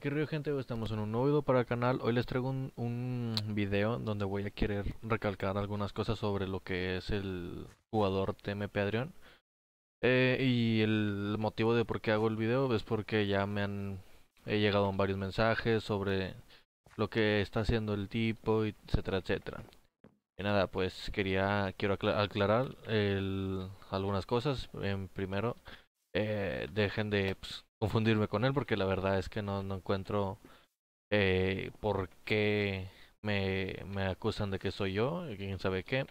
¿Qué río gente? Estamos en un nuevo video para el canal. Hoy les traigo un, video donde voy a querer recalcar algunas cosas sobre lo que es el jugador TMP Adrián. Eh, y el motivo de por qué hago el video es porque ya me han he llegado varios mensajes sobre lo que está haciendo el tipo, etcétera, etcétera. Y nada, pues quería quiero aclarar algunas cosas. En primero, eh, dejen de pues, confundirme con él porque la verdad es que no, no encuentro eh, por qué me, me acusan de que soy yo, y quién sabe qué.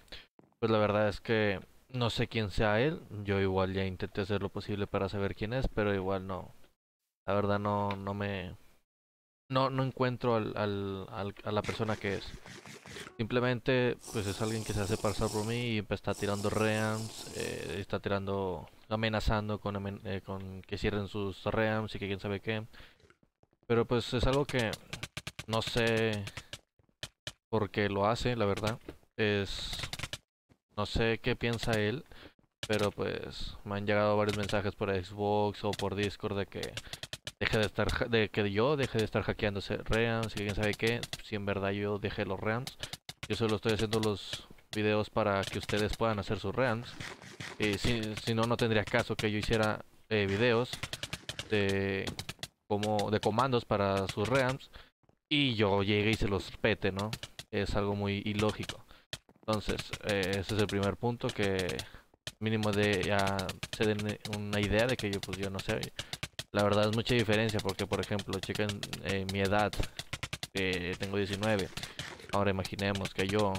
Pues la verdad es que no sé quién sea él, yo igual ya intenté hacer lo posible para saber quién es, pero igual no. La verdad no, no me no, no encuentro al, al, a la persona que es. Simplemente, pues es alguien que se hace pasar por mí y pues, está tirando reams, eh, está tirando, amenazando con, eh, con que cierren sus reams y que quién sabe qué. Pero pues es algo que no sé por qué lo hace, la verdad. Es... No sé qué piensa él, pero pues me han llegado varios mensajes por Xbox o por Discord de que de estar de que yo deje de estar hackeando reams y quién sabe qué, si en verdad yo dejé los reams, Yo solo estoy haciendo los videos para que ustedes puedan hacer sus reams, si, no, no tendría caso que yo hiciera eh, videos de, como, de comandos para sus reams y yo llegue y se los pete, ¿no? Es algo muy ilógico. Entonces, eh, ese es el primer punto que mínimo de ya se den una idea de que yo pues yo no sé la verdad es mucha diferencia porque, por ejemplo, chequen eh, mi edad, tengo 19. Ahora imaginemos que yo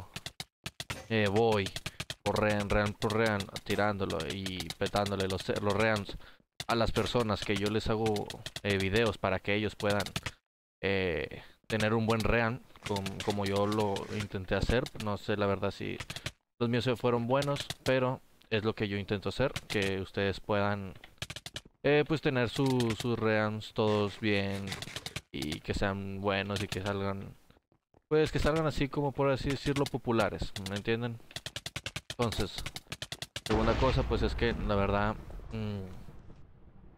eh, voy por rean, rean por rean, tirándolo y petándole los, los reans a las personas que yo les hago eh, videos para que ellos puedan tener un buen rean, como yo lo intenté hacer. No sé la verdad si los míos fueron buenos, pero es lo que yo intento hacer, que ustedes puedan eh, pues tener sus reams todos bien y que sean buenos y que salgan, pues que salgan así como por así decirlo populares, ¿me entienden? Entonces, segunda cosa pues es que la verdad mm,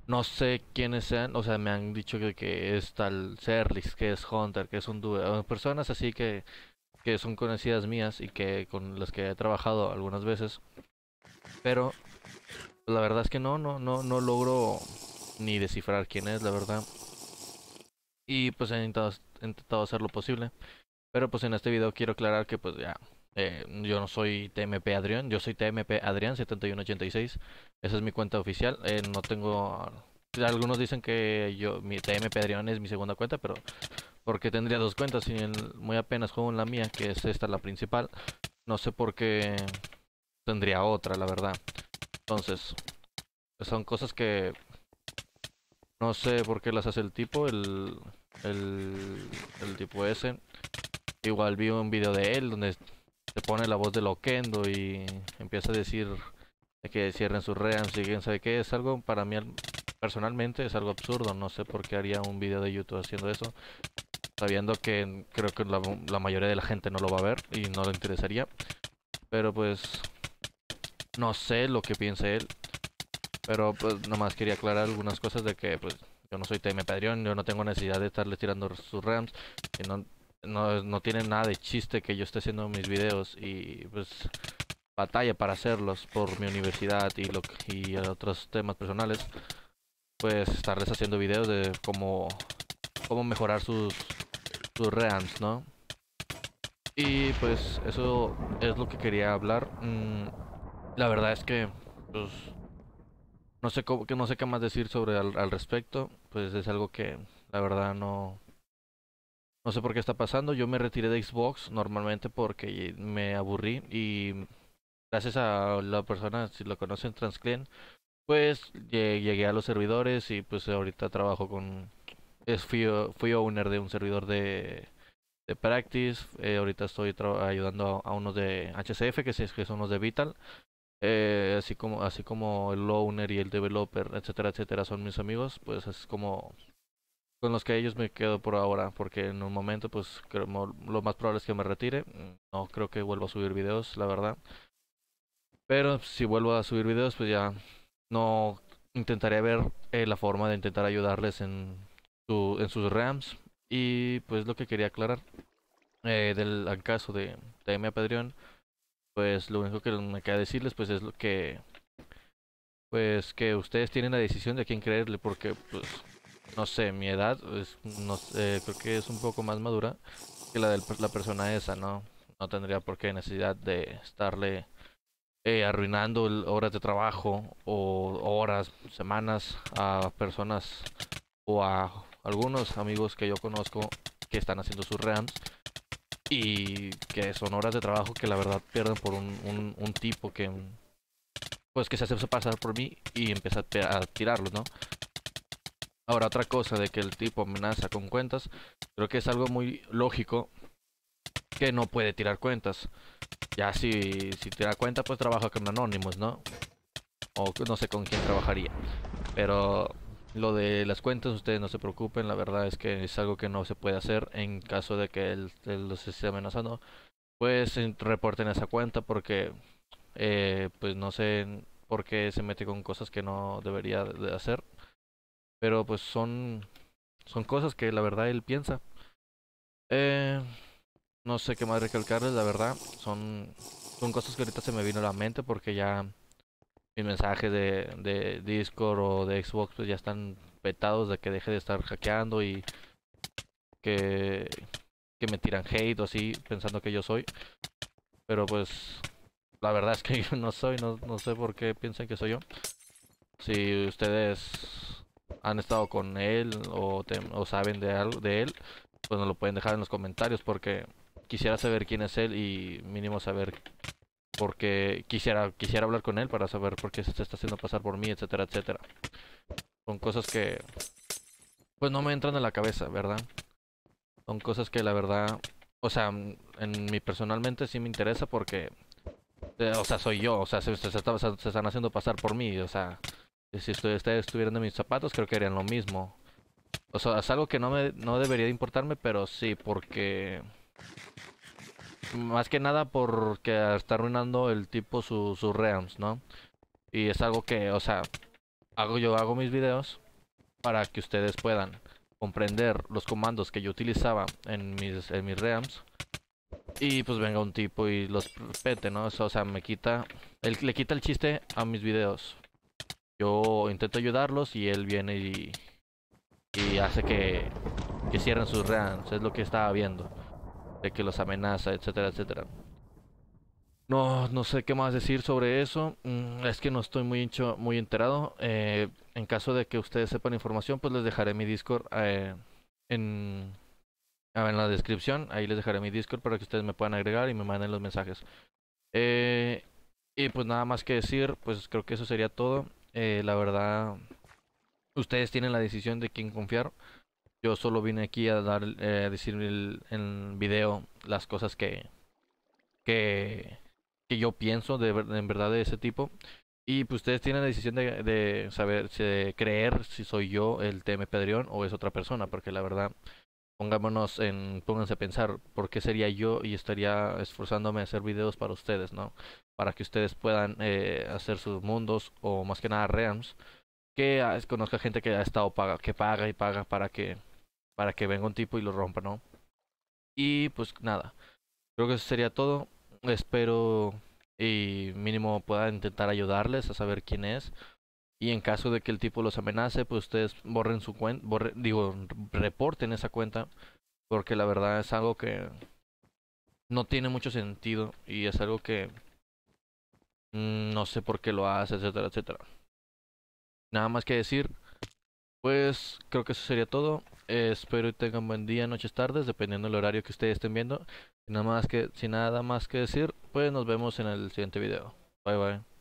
no sé quiénes sean, o sea, me han dicho que, es tal Serlix, que es Hunter, que es un dude personas así que, que son conocidas mías y que con las que he trabajado algunas veces, pero la verdad es que no, no, no, no logro ni descifrar quién es, la verdad. Y pues he intentado, hacer lo posible. Pero pues en este video quiero aclarar que pues ya, eh, yo no soy TMP Adrián, yo soy TMP Adrián 7186. Esa es mi cuenta oficial. Eh, no tengo... Algunos dicen que yo mi TMP Adrián es mi segunda cuenta, pero porque tendría dos cuentas y muy apenas juego en la mía, que es esta la principal. No sé por qué tendría otra, la verdad. Entonces, son cosas que no sé por qué las hace el tipo, el, tipo ese. Igual vi un video de él donde se pone la voz de Loquendo y empieza a decir que cierren sus reams y quién sabe qué. Es algo, para mí personalmente, es algo absurdo. No sé por qué haría un video de YouTube haciendo eso, sabiendo que creo que la, la mayoría de la gente no lo va a ver y no le interesaría. Pero pues no sé lo que piense él. Pero pues nomás quería aclarar algunas cosas de que pues yo no soy TM yo no tengo necesidad de estarle tirando sus rams. no, no, tiene nada de chiste que yo esté haciendo mis videos y pues batalla para hacerlos por mi universidad y, lo, y otros temas personales. Pues estarles haciendo videos de cómo, cómo mejorar sus, sus ¿no? Y pues eso es lo que quería hablar. Mm, la verdad es que pues, no sé cómo, no sé qué más decir sobre al, respecto. Pues es algo que la verdad no no sé por qué está pasando. Yo me retiré de Xbox normalmente porque me aburrí y gracias a la persona si lo conocen Transclean pues llegué a los servidores y pues ahorita trabajo con es fui, fui owner de un servidor de de Practice. Eh, ahorita estoy ayudando a, unos de HCF, que, es, que son los de Vital. Eh, así como así como el owner y el developer, etcétera, etcétera, son mis amigos, pues es como con los que ellos me quedo por ahora, porque en un momento pues lo más probable es que me retire, no creo que vuelva a subir videos, la verdad. Pero si vuelvo a subir videos, pues ya no intentaré ver eh, la forma de intentar ayudarles en, en sus RAMs. Y pues lo que quería aclarar eh, del caso de, de pues lo único que me queda decirles pues es lo que pues que ustedes tienen la decisión de quién creerle porque pues no sé mi edad es, creo que es un poco más madura que la de la persona esa no no tendría por qué necesidad de estarle eh, arruinando horas de trabajo o horas semanas a personas o a algunos amigos que yo conozco que están haciendo sus reams y que son horas de trabajo que la verdad pierden por un, un, tipo que pues que se hace pasar por mí y empieza a, tirarlos, ¿no? Ahora otra cosa de que el tipo amenaza con cuentas, creo que es algo muy lógico que no puede tirar cuentas. Ya si, si tira cuenta pues trabaja con anónimos, ¿no? O no sé con quién trabajaría. Pero lo de las cuentas, ustedes no se preocupen, la verdad es que es algo que no se puede hacer en caso de que él, los esté amenazando. Pues reporten esa cuenta porque, eh, pues no sé por qué se mete con cosas que no debería de hacer. Pero pues son, son cosas que la verdad él piensa. Eh, no sé qué más recalcarles, la verdad. Son, son cosas que ahorita se me vino a la mente porque ya mis mensajes de, Discord o de Xbox pues ya están petados de que deje de estar hackeando y que, me tiran hate o así pensando que yo soy. Pero pues la verdad es que yo no soy, no, no sé por qué piensan que soy yo. Si ustedes han estado con él o, o saben de, algo, de él, pues nos lo pueden dejar en los comentarios porque quisiera saber quién es él y mínimo saber porque quisiera, quisiera hablar con él para saber por qué se está haciendo pasar por mí, etcétera, etcétera. Son cosas que pues no me entran en la cabeza, ¿verdad? Son cosas que la verdad, o sea, en mi personalmente sí me interesa porque eh, o sea, soy yo, o sea, se, se, están haciendo pasar por mí, o sea, si ustedes estuvieran en mis zapatos creo que harían lo mismo. O sea, es algo que no me no debería importarme, pero sí, porque más que nada porque está arruinando el tipo sus reams, ¿no? Y es algo que, o sea, hago yo hago mis videos para que ustedes puedan comprender los comandos que yo utilizaba en mis, en mis reams Y pues venga un tipo y los pete, ¿no? o sea, me quita, él, le quita el chiste a mis videos. Yo intento ayudarlos y él viene y, y hace que, que cierren sus reams. Es lo que estaba viendo de que los amenaza, etcétera, etcétera. No, no sé qué más decir sobre eso. Mm, es que no estoy muy, muy enterado. Eh, en caso de que ustedes sepan información, pues les dejaré mi Discord eh, ah, en, la descripción. Ahí les dejaré mi Discord para que ustedes me puedan agregar y me manden los mensajes. Eh, y pues nada más que decir, pues creo que eso sería todo. la verdad, ustedes tienen la decisión de quién confiar. Yo solo vine aquí a dar, eh, decir en video las cosas que, que, que yo pienso de, en verdad de ese tipo. Y pues ustedes tienen la decisión de, saber, creer si soy yo el TM Pedrión o es otra persona, porque la verdad, pongámonos en, pónganse a pensar, ¿por qué sería yo y estaría esforzándome a hacer videos para ustedes, no? Para que ustedes puedan eh, hacer sus mundos o más que nada Reams que ah, conozca gente que ha estado paga, que paga y paga para que para que venga un tipo y lo rompa, ¿no? Y pues nada, creo que eso sería todo. Espero y mínimo pueda intentar ayudarles a saber quién es. Y en caso de que el tipo los amenace, pues ustedes borren su cuenta, digo, reporten esa cuenta. Porque la verdad es algo que no tiene mucho sentido y es algo que no sé por qué lo hace, etcétera, etcétera. Nada más que decir, pues creo que eso sería todo. Eh, espero que tengan buen día, noches, tardes, dependiendo del horario que ustedes estén viendo. Nada más que, sin nada más que decir, pues nos vemos en el siguiente video. Bye bye.